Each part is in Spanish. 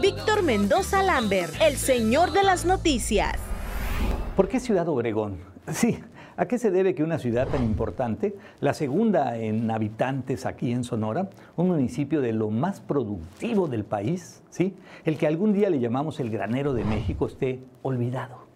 Víctor Mendoza Lambert, el señor de las noticias. ¿Por qué Ciudad Obregón? Sí, ¿a qué se debe que una ciudad tan importante, la segunda en habitantes aquí en Sonora, un municipio de lo más productivo del país, ¿sí? el que algún día le llamamos el granero de México, esté olvidado?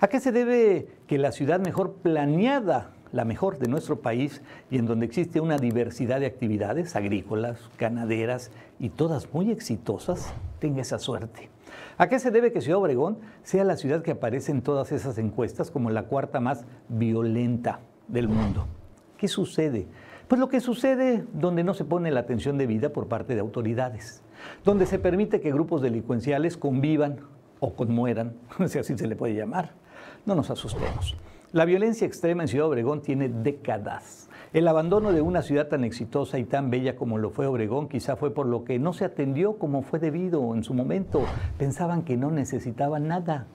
¿A qué se debe que la ciudad mejor planeada la mejor de nuestro país y en donde existe una diversidad de actividades agrícolas, ganaderas y todas muy exitosas, tenga esa suerte. ¿A qué se debe que Ciudad Obregón sea la ciudad que aparece en todas esas encuestas como la cuarta más violenta del mundo? ¿Qué sucede? Pues lo que sucede donde no se pone la atención debida por parte de autoridades, donde se permite que grupos delincuenciales convivan o conmueran, si así se le puede llamar. No nos asustemos. La violencia extrema en Ciudad Obregón tiene décadas. El abandono de una ciudad tan exitosa y tan bella como lo fue Obregón quizá fue por lo que no se atendió como fue debido en su momento. Pensaban que no necesitaban nada.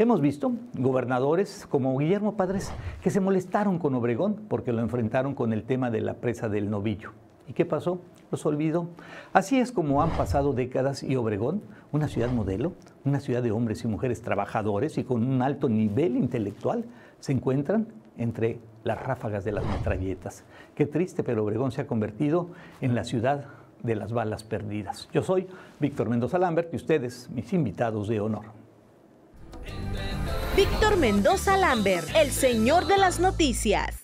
Hemos visto gobernadores como Guillermo Padres que se molestaron con Obregón porque lo enfrentaron con el tema de la presa del novillo. ¿Y qué pasó? los olvido. Así es como han pasado décadas y Obregón, una ciudad modelo, una ciudad de hombres y mujeres trabajadores y con un alto nivel intelectual, se encuentran entre las ráfagas de las metralletas. Qué triste, pero Obregón se ha convertido en la ciudad de las balas perdidas. Yo soy Víctor Mendoza Lambert y ustedes, mis invitados de honor. Víctor Mendoza Lambert, el señor de las noticias.